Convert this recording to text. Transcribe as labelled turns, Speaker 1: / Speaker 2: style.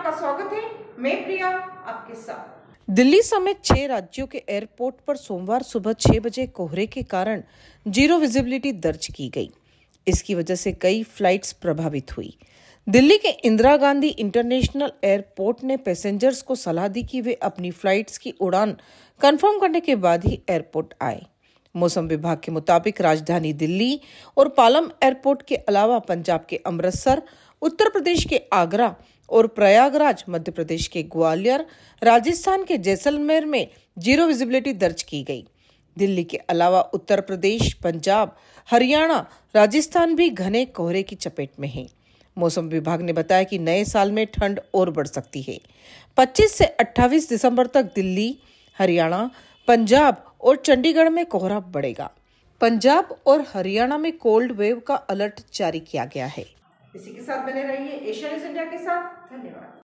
Speaker 1: आपका स्वागत है मैं प्रिया आपके साथ
Speaker 2: दिल्ली समेत छह राज्यों के एयरपोर्ट पर सोमवार सुबह छह बजे कोहरे के कारण जीरो विजिबिलिटी दर्ज की गई इसकी वजह से कई फ्लाइट्स प्रभावित हुई दिल्ली के इंदिरा गांधी इंटरनेशनल एयरपोर्ट ने पैसेंजर्स को सलाह दी कि वे अपनी फ्लाइट्स की उड़ान कंफर्म करने के बाद ही एयरपोर्ट आए मौसम विभाग के मुताबिक राजधानी दिल्ली और पालम एयरपोर्ट के अलावा पंजाब के अमृतसर उत्तर प्रदेश के आगरा और प्रयागराज मध्य प्रदेश के ग्वालियर राजस्थान के जैसलमेर में जीरो विजिबिलिटी दर्ज की गई दिल्ली के अलावा उत्तर प्रदेश पंजाब हरियाणा राजस्थान भी घने कोहरे की चपेट में हैं मौसम विभाग ने बताया कि नए साल में ठंड और बढ़ सकती है 25 से 28 दिसंबर तक दिल्ली हरियाणा पंजाब और चंडीगढ़ में कोहरा बढ़ेगा पंजाब और हरियाणा में कोल्ड वेव का अलर्ट जारी किया गया है
Speaker 1: इसी के साथ बने रहिए एशियन इंडिया के साथ
Speaker 2: धन्यवाद